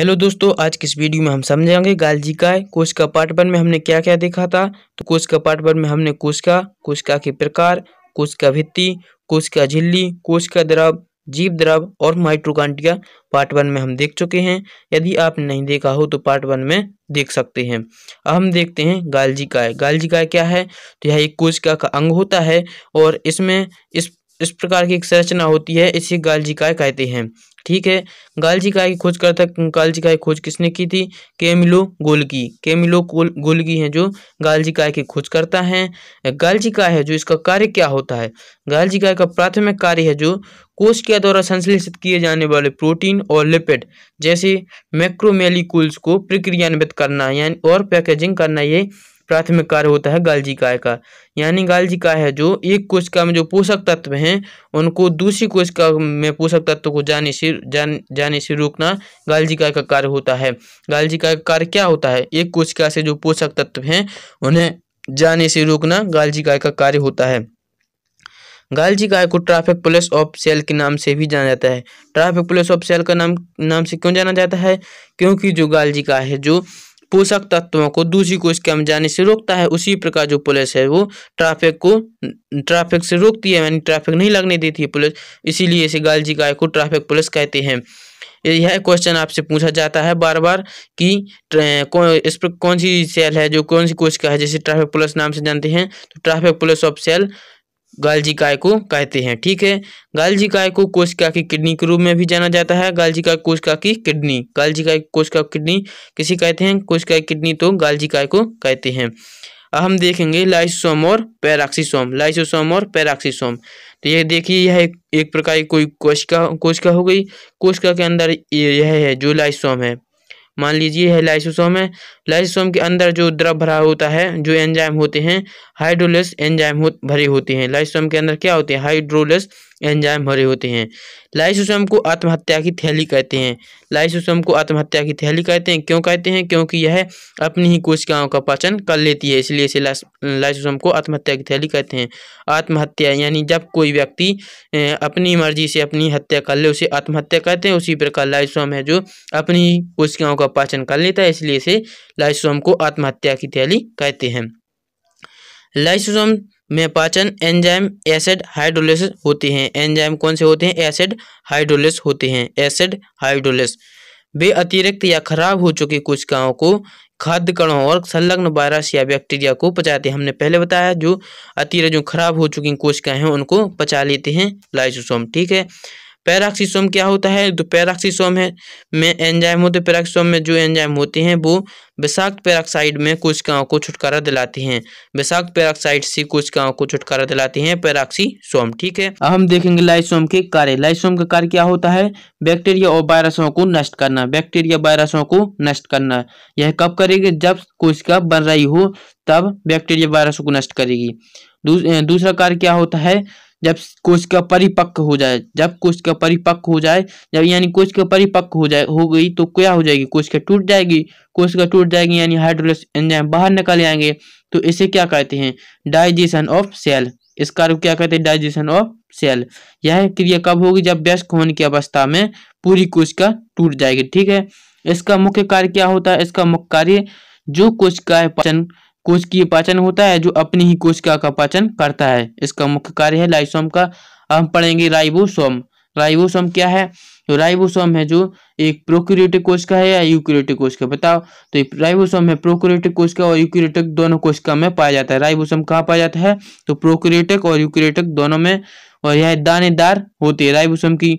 hello दोस्तों आज किस वीडियो में हम समझेंगे गालजी का कोश का पार्ट वन में हमने क्या क्या देखा था तो कोश का पार्ट वन में हमने कोश का कोश का के प्रकार कोश का भित्ति कोश का झिल्ली कोश का द्रव जीव द्रव और माइट्रोकांटिया पार्ट वन में हम देख चुके हैं यदि आपने नहीं देखा हो तो पार्ट वन में देख सकते हैं अब हम देखते हैं गालजी काय गालजी काय क्या है तो यह एक कोशिका का अंग होता है और इसमें इस इस प्रकार की एक संरचना होती है इसे गालजिकाय कहते हैं ठीक है गालजिकाय की खोज करता गालजिकाय की खोज किसने की थी केमिलो गोलगी केमिलो गोलगी हैं जो गालजिकाय की खोज करता है गालजिकाय है जो इसका कार्य क्या होता है गालजिकाय का प्राथमिक कार्य है जो कोश के द्वारा संश्लेषित किए जाने वाले प्रोटीन और लिपिड जैसे मैक्रोमेलिकुल्स को प्रक्रियान्वित करना यानी और पैकेजिंग करना ये प्राथमिक कार्य होता है गालजी काय का यानी गालजी काय है जो एक कोशिका में जो पोषक तत्व हैं उनको दूसरी कोशिका में पोषक तत्व को जाने से जान जाने से रोकना गालजी काय का कार्य होता है गालजी काय का कार्य क्या होता है एक कोशिका से जो पोषक तत्व हैं उन्हें जाने से रोकना गालजी काय का कार्य होता है गालजी काय को ट्रैफिक पुलिस ऑफ सेल के नाम से भी जाना जाता है ट्रैफिक पुलिस ऑफ सेल का नाम नाम से क्यों जाना जाता है क्योंकि जो गालजी काय है जो पोषक तत्वों को दूषी कोशिका में जाने से रोकता है उसी प्रकार जो पुलिस है वो ट्रैफिक को ट्रैफिक से रोकती है यानी ट्रैफिक नहीं लगने देती है पुलिस इसीलिए इसे गालजी गाय को ट्रैफिक पुलिस कहते हैं यह क्वेश्चन आपसे पूछा जाता है बार बार कि कौन इस पर कौन सी सेल है जो कौन सी कोशिका है जैसे ट्रैफिक पुलिस नाम से जानते हैं तो ट्रैफिक पुलिस ऑफ सेल गालजी काय को कहते हैं ठीक है गालजी काय को कोशिका की किडनी के रूप में भी जाना जाता है गालजी काय कोशिका की किडनी गालजी काय कोशिका किडनी किसी कहते हैं कोशिका किडनी तो गालजी काय को कहते हैं अब हम देखेंगे लाइसोसोम और पैराक्सीसोम लाइसोसोम और पैराक्सीसोम तो ये देखिए यह एक, एक प्रकार की कोई कोशिका कोशिका हो गई कोशिका के अंदर यह है जो लाइसोसोम है मान लीजिए यह लाइसोसोम है लाइसोसोम के अंदर जो द्रव भरा होता है जो एंजाइम होते हैं हाइड्रोलेस एंजाइम भरे होते हैं लाइसोसोम के अंदर क्या होते हैं हाइड्रोलस एंजाइम भरे होते हैं लाइसोसोम को आत्महत्या की थैली कहते हैं लाइसोसोम को आत्महत्या की थैली कहते हैं क्यों कहते हैं क्योंकि यह अपनी ही कोशिकाओं का पाचन कर लेती है इसलिए इसे लाइसोसोम को आत्महत्या की थैली कहते हैं आत्महत्या यानी जब कोई व्यक्ति अपनी मर्जी से अपनी हत्या कर ले उसे आत्महत्या कहते हैं उसी प्रकार लाइसोसोम है जो अपनी कोशिकाओं का पाचन कर लेता है इसलिए इसे लाइसोसोम को आत्महत्या की थैली कहते हैं लाइसोसोम में पाचन एंजाइम एसिड हाइड्रोलिस होते हैं एंजाइम कौन से होते हैं एसिड हाइड्रोलिस होते हैं एसिड हाइड्रोलिस वे अतिरिक्त या खराब हो चुकी कोशिकाओं को खाद्य कणों और संलग्न वायरस या बैक्टीरिया को पचाते हैं हमने पहले बताया जो अतिरिक्त जो खराब हो चुकी कोशिकाएं हैं उनको पचा लेते हैं लाइसोसोम ठीक है पैराक्सीसोम क्या होता है तो पैराक्सीसोम है में एंजाइम होते पैराक्सीसोम में जो एंजाइम होते हैं वो विषाक्त पैराक्साइड में कोशिकाओं को छुटकारा दिलाती हैं विषाक्त पैराक्साइड से कोशिकाओं को छुटकारा दिलाती हैं पैराक्सीसोम ठीक है अब हम देखेंगे लाइसोम के कार्य लाइसोम का कार्य क्या होता है बैक्टीरिया और वायरसों को नष्ट करना बैक्टीरिया वायरसों को नष्ट करना यह कब करेगी जब कोशिका बन रही हो तब बैक्टीरिया वायरसों को नष्ट करेगी दूसरा कार्य क्या होता है जब कोशिका परिपक्व हो जाए जब कोशिका परिपक्व हो जाए जब यानी का परिपक्व हो जाए हो गई तो क्या हो जाएगी कोशिका टूट जाएगी कोशिका टूट जाएगी यानी हाइड्रोलिस एंजाइम बाहर निकल आएंगे तो इसे क्या कहते हैं डाइजेशन ऑफ सेल इस कार्य को क्या कहते हैं डाइजेशन ऑफ सेल यह क्रिया कब होगी जब व्यस्क होने की अवस्था में पूरी कोशिका टूट जाएगी ठीक है इसका मुख्य कार्य क्या होता है इसका मुख्य कार्य जो कोशिकाएं पाचन कोशिकीय पाचन होता है जो अपनी ही कोशिका का पाचन करता है इसका मुख्य कार्य है लाइसोम का हम पढ़ेंगे राइबोसोम राइबोसोम क्या है तो राइबोसोम है जो एक प्रोक्यूरेटिक कोशिका है या यूक्यूरेटिक कोशिका बताओ तो राइबोसोम है प्रोक्यूरेटिक कोशिका और यूक्यूरेटिक दोनों कोशिका में पाया जाता है राइबोसोम कहाँ पाया जाता है तो प्रोक्यूरेटिक और यूक्यूरेटिक दोनों में और यह दानेदार होती है राइबोसोम की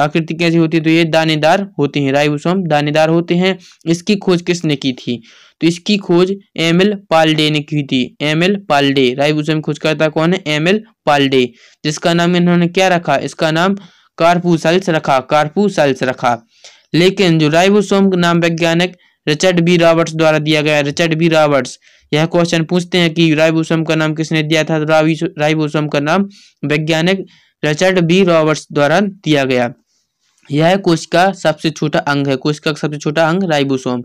आकृति कैसी होती है तो ये दानेदार होते हैं राइबोसोम दानेदार होते हैं इसकी खोज किसने की थी तो इसकी खोज एम एल पालडे ने की थी एम एल पालडे राइबोसोम खोजकर्ता कौन है एम एल पालडे जिसका नाम इन्होंने क्या रखा इसका नाम कार्पूसल्स रखा कार्पूसल्स रखा लेकिन जो राइबोसोम नाम वैज्ञानिक रिचर्ड बी रॉबर्ट्स द्वारा दिया गया रिचर्ड बी रॉबर्ट्स यह क्वेश्चन पूछते हैं कि राइबोसोम का नाम किसने दिया था तो राइबोसोम का नाम वैज्ञानिक रिचर्ड बी रॉबर्ट्स द्वारा दिया गया यह कोशिका सबसे छोटा अंग है कोशिका का सबसे छोटा अंग राइबोसोम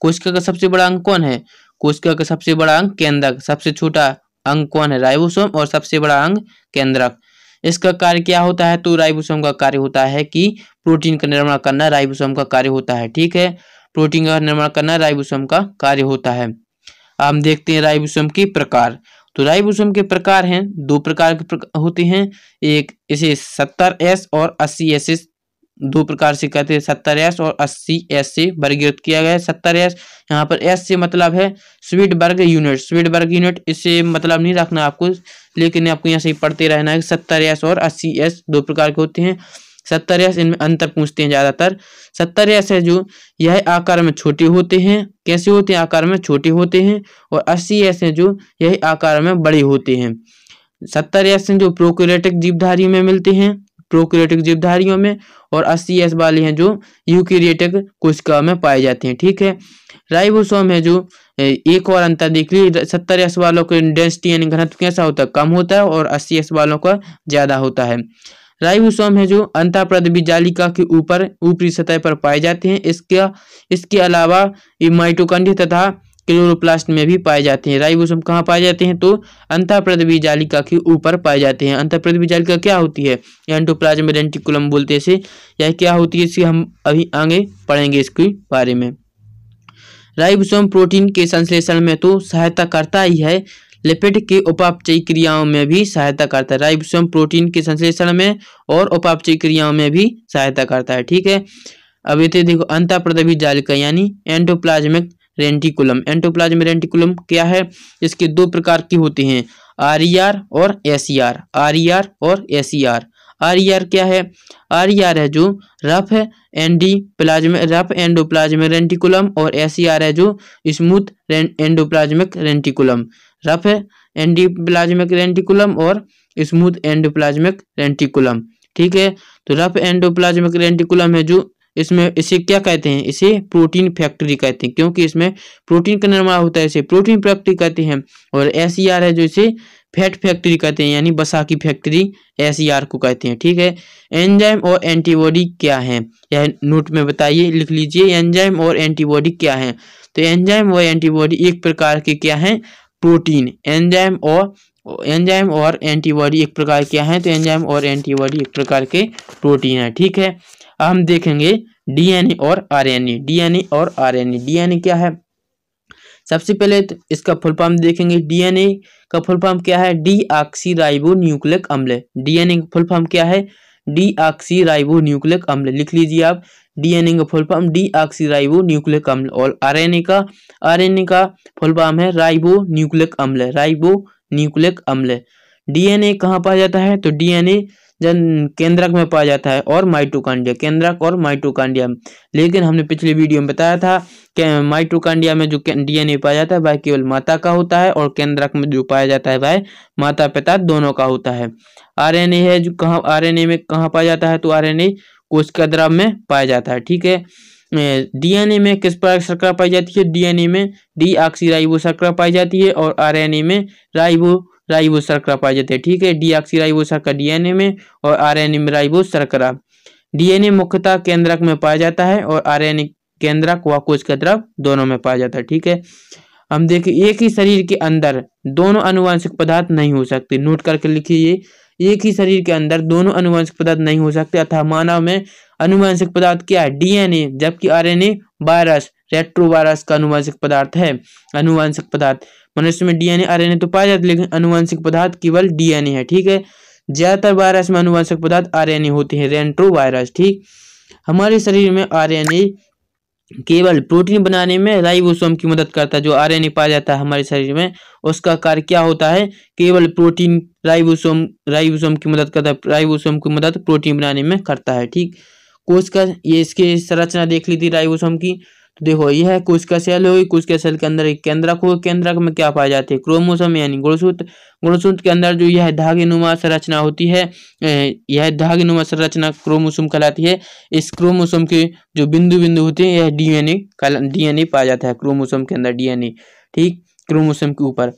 कोशिका का सबसे बड़ा अंग कौन है कोशिका का सबसे बड़ा अंग केंद्रक सबसे छोटा अंग कौन है राइबोसोम और सबसे बड़ा अंग केंद्रक इसका कार्य क्या होता है तो राइबोसोम का कार्य होता है कि प्रोटीन का निर्माण करना राइबोसोम का कार्य होता है ठीक है प्रोटीन का निर्माण करना राइबोसोम का कार्य होता है हम देखते हैं राइबोसोम के प्रकार तो राइबोसोम के प्रकार हैं दो प्रकार के प्रकार होते हैं एक इसे सत्तर एस और अस्सी एस एस दो प्रकार से कहते हैं सत्तर एस और अस्सी एस से वर्गीकृत किया गया है सत्तर एस यहाँ पर एस से मतलब है स्वीट वर्ग यूनिट स्वीट वर्ग यूनिट इससे मतलब नहीं रखना आपको लेकिन आपको यहाँ से पढ़ते रहना है सत्तर एस और अस्सी एस दो प्रकार के होते हैं सत्तर एस इनमें अंतर पूछते हैं ज़्यादातर सत्तर एस है जो यह आकार में छोटे होते हैं कैसे होते हैं आकार में छोटे होते हैं और अस्सी एस है जो यह आकार में बड़े होते हैं सत्तर एस जो प्रोक्रेटिक जीवधारी में मिलते हैं प्रोक्रियोटिक जीवधारियों में और अस्सी एस वाले हैं जो यूक्रियोटिक कोशिकाओं में पाए जाते हैं ठीक है राइबोसोम है जो एक और अंतर देख लीजिए सत्तर एस वालों के डेंसिटी यानी घनत्व कैसा होता है कम होता है और अस्सी एस वालों का ज्यादा होता है राइबोसोम है जो अंताप्रदवी जालिका के ऊपर ऊपरी सतह पर पाए जाते हैं इसके इसके अलावा ये माइटोकंडी तथा क्लोरोप्लास्ट में भी पाए जाते हैं राइबोसोम कहाँ पाए जाते हैं तो अंतः जालिका के ऊपर पाए जाते हैं अंतः जालिका क्या होती है एंटोप्लाज्म रेंटिकुलम बोलते हैं इसे यह क्या होती है इसे हम अभी आगे पढ़ेंगे इसके बारे में राइबोसोम प्रोटीन के संश्लेषण में तो सहायता करता ही है लिपिड के उपापचयी क्रियाओं में भी सहायता करता है राइबोसोम प्रोटीन के संश्लेषण में और उपापचयी क्रियाओं में भी सहायता करता है ठीक है अब ये देखो अंतः जालिका यानी एंटोप्लाज्मिक रेंटिकुलम एंटोप्लाज्मिक रेंटिकुलम क्या है इसके दो प्रकार की होते हैं आर ई आर और S E R R E R और S E R R E R क्या है आर ई आर है जो rough endoplasmic rough endoplasmic reticulum और एस ई आर है जो smooth endoplasmic reticulum rough endoplasmic reticulum और smooth endoplasmic रेंटिकुलम ठीक है तो रफ एंडोप्लाज्मिक रेंटिकुलम है जो इसमें इसे क्या कहते हैं इसे प्रोटीन फैक्ट्री कहते हैं क्योंकि इसमें प्रोटीन का निर्माण होता है इसे प्रोटीन फैक्ट्री कहते हैं और एस है जो इसे फैट फैक्ट्री कहते हैं यानी बसा की फैक्ट्री एस को कहते हैं ठीक है एंजाइम और एंटीबॉडी क्या है यह नोट में बताइए लिख लीजिए एंजाइम और एंटीबॉडी क्या है तो एंजाइम और एंटीबॉडी एक प्रकार के क्या है प्रोटीन एंजाइम और एंजाइम और एंटीबॉडी एक प्रकार क्या है तो एंजाइम और एंटीबॉडी एक प्रकार के प्रोटीन है ठीक है हम देखेंगे डीएनए और आरएनए डीएनए और आरएनए डीएनए क्या है सबसे पहले तो इसका फुल फॉर्म देखेंगे डीएनए का फुल फॉर्म क्या है डी राइबो न्यूक्लिक अम्ल डीएनए का फुल फॉर्म क्या है डी राइबो न्यूक्लिक अम्ल लिख लीजिए आप डीएनए का full form D ribonucleic अम्ल और आरएनए का आरएनए का फुल फॉर्म है राइबो न्यूक्लिक अम्ल राइबो न्यूक्लिक अम्ल डीएनए कहाँ पाया जाता है तो डीएनए जन केंद्रक में पाया जाता है और माइटोकांडिया केंद्रक और माइटोकांडिया लेकिन हमने पिछले वीडियो में बताया था कि माइटोकांडिया में जो डीएनए पाया जाता है वह केवल माता का होता है और केंद्रक में जो पाया जाता है वह माता पिता दोनों का होता है आरएनए है जो कहाँ आरएनए में कहाँ पाया जाता है तो आरएनए कोशिका द्रव में पाया जाता है ठीक है डीएनए में किस प्रकार शर्करा पाई जाती है डीएनए में डी ऑक्सी शर्करा पाई जाती है और आरएनए में राइबो राइबो सरकरा पाई जाती है ठीक है डी ऑक्सी राइबो शर्करा डीएनए में और आरएनए में राइबो शर्करा डीएनए मुख्यतः केंद्रक में पाया जाता है और आरएनए केंद्रक व कोश के द्रव दोनों में पाया जाता है ठीक है हम देखें एक ही शरीर के अंदर दोनों अनुवांशिक पदार्थ नहीं हो सकते नोट करके लिखिए एक ही शरीर के अंदर दोनों अनुवांशिक पदार्थ नहीं हो सकते अतः मानव में अनुवांशिक पदार्थ क्या है डीएनए जबकि आरएनए वायरस रेट्रोवायरस का अनुवांशिक पदार्थ है अनुवांशिक पदार्थ मनुष्य में डीएनए आरएनए तो पाया जाता है लेकिन अनुवंशिक पदार्थ केवल डीएनए है ठीक है ज्यादातर वायरस में अनुवंशिक पदार्थ आरएनए होते हैं रेंट्रो वायरस ठीक हमारे शरीर में आरएनए केवल प्रोटीन बनाने में राइबोसोम की मदद करता है जो आरएनए पाया जाता है हमारे शरीर में उसका कार्य क्या होता है केवल प्रोटीन राइबोसोम राइबोसोम की मदद करता है राइबोसोम की मदद प्रोटीन बनाने में करता है ठीक कोश का ये इसके संरचना देख ली थी राइबोसोम की तो देखो यह है कुछ का सेल होगी कुछ के सेल के अंदर एक केंद्रक होगा केंद्रक में क्या पाए जाते हैं क्रोमोसोम यानी गुणसूत्र गुणसूत्र के अंदर जो यह धागे नुमा संरचना होती है यह धागे नुमा संरचना क्रोमोसोम कहलाती है इस क्रोमोसोम के जो बिंदु बिंदु होते हैं यह डीएनए डीएनए पाया जाता है क्रोमोसोम के अंदर डीएनए ठीक क्रोमोसोम के ऊपर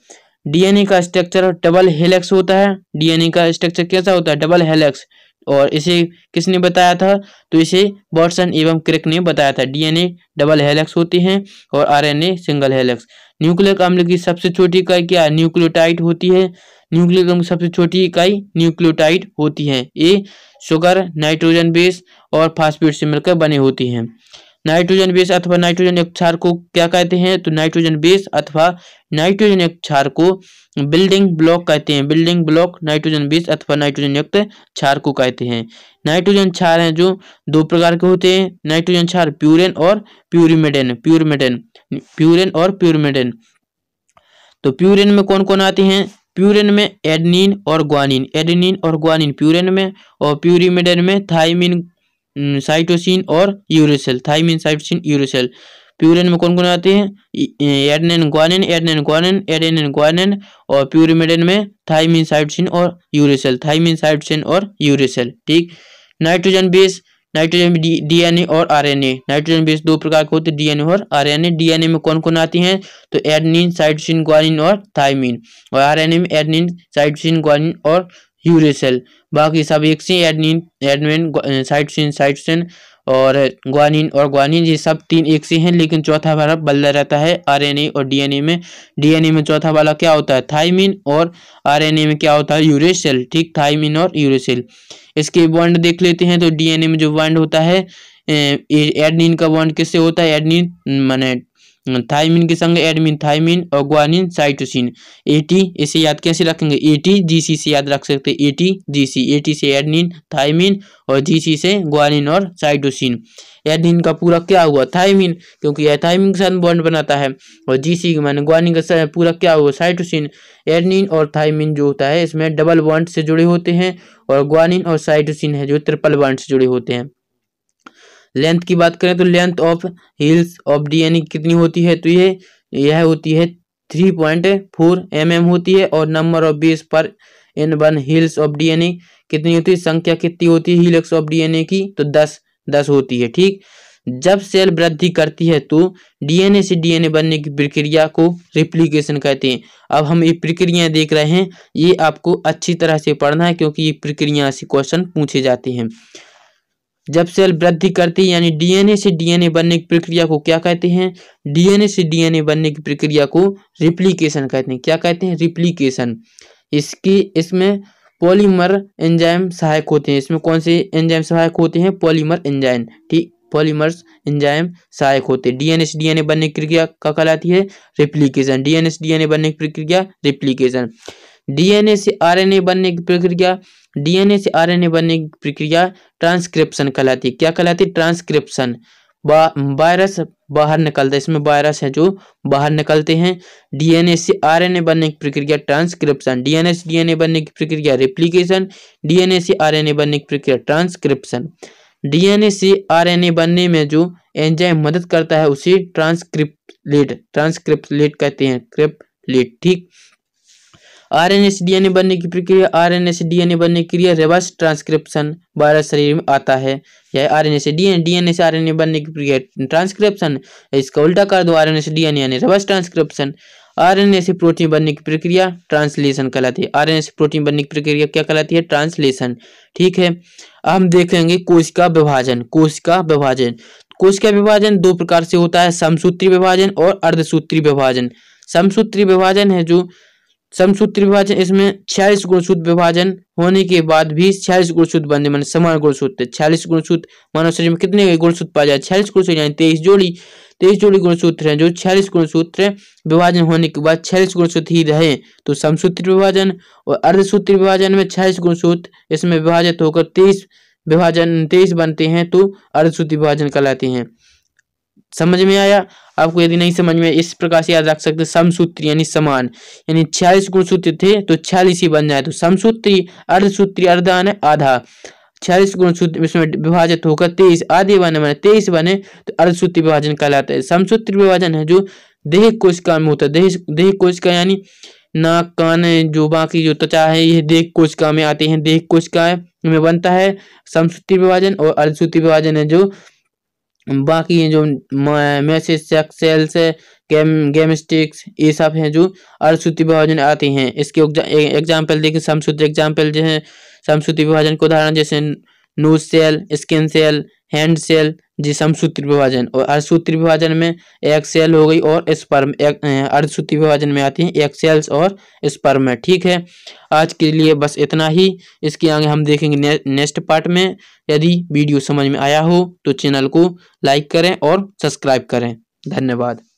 डीएनए का स्ट्रक्चर डबल हेलेक्स होता है डीएनए का स्ट्रक्चर कैसा होता है डबल हेलेक्स और इसे किसने बताया था तो इसे बॉटसन एवं क्रिक ने बताया था डीएनए डबल हेलेक्स होते हैं और आरएनए सिंगल हेलेक्स न्यूक्लिक अम्ल की सबसे छोटी इकाई क्या न्यूक्लियोटाइड होती है न्यूक्लिक अम्ल की सबसे छोटी इकाई न्यूक्लियोटाइड होती है ये शुगर नाइट्रोजन बेस और फास्फेट से मिलकर बने होती हैं नाइट्रोजन बेस अथवा नाइट्रोजन एक क्षार को क्या कहते हैं तो नाइट्रोजन बेस अथवा नाइट्रोजन एक क्षार को बिल्डिंग ब्लॉक कहते हैं बिल्डिंग ब्लॉक नाइट्रोजन बेस अथवा नाइट्रोजन युक्त क्षार को कहते हैं नाइट्रोजन क्षार हैं जो दो प्रकार के होते हैं नाइट्रोजन क्षार प्यूरेन और प्यूरिमेडेन प्यूरमेडेन प्यूरेन और प्यूरमेडेन तो प्यूरेन में कौन कौन आते हैं प्यूरेन में एडनिन और ग्वानिन एडनिन और ग्वानिन प्यूरेन में और प्यूरिमेडेन में थाइमिन साइटोसिन हम्म, और uracil thymine cytosine uracil purine में कौन कौन आते हैं adenine guanine adenine guanine adenine guanine और प्यूरिमेडिन में थाइमिन साइटोसिन और यूरोसेल थाइमिन साइटोसिन और यूरोसेल ठीक नाइट्रोजन बेस नाइट्रोजन डीएनए और आरएनए नाइट्रोजन बेस दो प्रकार के होते हैं डीएनए और आरएनए डीएनए में कौन कौन आती हैं तो एडनिन साइटोसिन ग्वानिन और थाइमिन और आरएनए में एडनिन साइटोसिन ग्वानिन और यूरेसेल बाकी सब एक से एडनिन एडमिन साइटसिन साइटसिन और ग्वानिन और ग्वानिन ये सब तीन एक से हैं लेकिन चौथा वाला बदला रहता है आरएनए और डीएनए में डीएनए में चौथा वाला क्या होता है थाइमिन और आरएनए में क्या होता है यूरेसल ठीक थाइमिन और यूरेसेल इसके बॉन्ड देख लेते हैं तो डीएनए में जो बॉन्ड होता है एडनिन का बॉन्ड किससे होता है एडनिन मैंने थाइमिन के संग एडमिन थाइमिन और ग्वानिन साइटोसिन एटी इसे याद कैसे रखेंगे एटी जीसी से याद रख सकते हैं एटी जीसी एटी से एडमिन थाइमिन और जीसी से ग्वानिन और साइटोसिन एडमिन का पूरा क्या हुआ थाइमिन क्योंकि यह थाइमिन के साथ बॉन्ड बनाता है और जीसी माने ग्वानिन का पूरा क्या हुआ साइटोसिन एडनिन और थाइमिन जो होता है इसमें डबल बॉन्ड से जुड़े होते हैं और ग्वानिन और साइटोसिन है जो ट्रिपल बॉन्ड से जुड़े होते हैं लेंथ की बात करें तो length of helix of D यानी कितनी होती है तो ये यह होती है three point four M M होती है और number of base pair in one helix of DNA कितनी होती है संख्या कितनी होती है हीलक्स ऑफ डीएनए की तो दस दस होती है ठीक जब सेल वृद्धि करती है तो डीएनए से डीएनए बनने की प्रक्रिया को रिप्लीकेशन कहते हैं अब हम ये प्रक्रियाएं देख रहे हैं ये आपको अच्छी तरह से पढ़ना है क्योंकि ये प्रक्रिया से क्वेश्चन पूछे जाते हैं जब सेल वृद्धि करती है यानी डीएनए से डीएनए बनने की प्रक्रिया को क्या कहते हैं डीएनए से डीएनए बनने की प्रक्रिया को रिप्लीकेशन कहते हैं क्या कहते हैं रिप्लीकेशन इसकी इसमें पॉलीमर एंजाइम सहायक होते हैं इसमें कौन से एंजाइम सहायक होते हैं पॉलीमर एंजाइम ठीक पॉलीमर्स एंजाइम सहायक होते हैं डीएनए से डीएनए बनने की प्रक्रिया क्या कहलाती है रिप्लीकेशन डीएनए से डीएनए बनने की प्रक्रिया रिप्लीकेशन डीएनए से आरएनए बनने की प्रक्रिया डीएनए से आरएनए बनने की प्रक्रिया ट्रांसक्रिप्शन कहलाती है क्या कहलाती है ट्रांसक्रिप्शन वायरस बा, बाहर निकलता है इसमें वायरस है जो बाहर निकलते हैं डीएनए से आरएनए बनने की प्रक्रिया ट्रांसक्रिप्शन डीएनए से डीएनए बनने की प्रक्रिया रेप्लीकेशन डीएनए से आरएनए बनने की प्रक्रिया ट्रांसक्रिप्शन डीएनए से आरएनए बनने में जो एंजाइम मदद करता है उसे ट्रांसक्रिप्लेट ट्रांसक्रिप्लेट कहते हैं क्रिप्लेट ठीक आरएनए से डीएनए बनने की प्रक्रिया आरएनए से डीएनए बनने की क्रिया रिवर्स ट्रांसक्रिप्शन बारह शरीर में आता है यह आरएनए से डीएनए डीएनए से आरएनए बनने की प्रक्रिया ट्रांसक्रिप्शन इसका उल्टा कर दो आरएनए से डीएनए यानी रिवर्स ट्रांसक्रिप्शन आरएनए से प्रोटीन बनने की प्रक्रिया ट्रांसलेशन कहलाती है आरएनए से प्रोटीन बनने की प्रक्रिया क्या कहलाती है ट्रांसलेशन ठीक है अब हम देखेंगे कोशिका विभाजन कोशिका विभाजन कोशिका विभाजन दो प्रकार से होता है समसूत्री विभाजन और अर्धसूत्री विभाजन समसूत्री विभाजन है जो समसूत्र विभाजन इसमें छियालीस गुणसूत्र विभाजन होने के बाद भी छियालीस गुणसूत्र बनते मन समान गुणसूत्र तो छियालीस गुणसूत्र मानव शरीर में कितने गुणसूत्र पाया जाए छियालीस गुणसूत्र यानी तेईस जोड़ी तेईस जोड़ी गुणसूत्र हैं जो छियालीस गुणसूत्र विभाजन होने के बाद छियालीस गुणसूत्र ही रहे तो समसूत्र विभाजन और अर्धसूत्र विभाजन में छियालीस गुणसूत्र इसमें विभाजित होकर तेईस विभाजन तेईस बनते हैं तो अर्धसूत्र विभाजन कहलाते हैं समझ में आया आपको यदि नहीं समझ में इस प्रकार से याद रख सकते समसूत्र यानी समान यानी छियालीस गुणसूत्र थे तो छियालीस ही बन जाए तो समसूत्री अर्धसूत्री अर्धान आधा छियालीस गुणसूत्र इसमें विभाजित होकर तेईस आधे बने बने तेईस बने तो अर्धसूत्र विभाजन कहलाता है समसूत्र विभाजन है जो देह कोशिका में होता है देह देह कोशिका यानी नाक कान जो बाकी जो त्वचा है यह देह कोशिका में आते हैं देह कोशिका में बनता है समसूत्र विभाजन और अर्धसूत्र विभाजन है जो बाकी जो मैसेज सेल्स गेम गेम स्टिक्स ये सब हैं जो अर्धसूत्री विभाजन आती हैं इसके एग्जाम्पल देखें समसूत्र एग्जाम्पल जो है समसूत्री विभाजन के उदाहरण जैसे नूज cell skin cell hand cell जिसम सूत्र विभाजन और अर्धसूत्र विभाजन में एक सेल हो गई और स्पर्म एक अर्धसूत्र विभाजन में आती हैं एक सेल्स और स्पर्म में ठीक है आज के लिए बस इतना ही इसके आगे हम देखेंगे ने, नेक्स्ट पार्ट में यदि वीडियो समझ में आया हो तो चैनल को लाइक करें और सब्सक्राइब करें धन्यवाद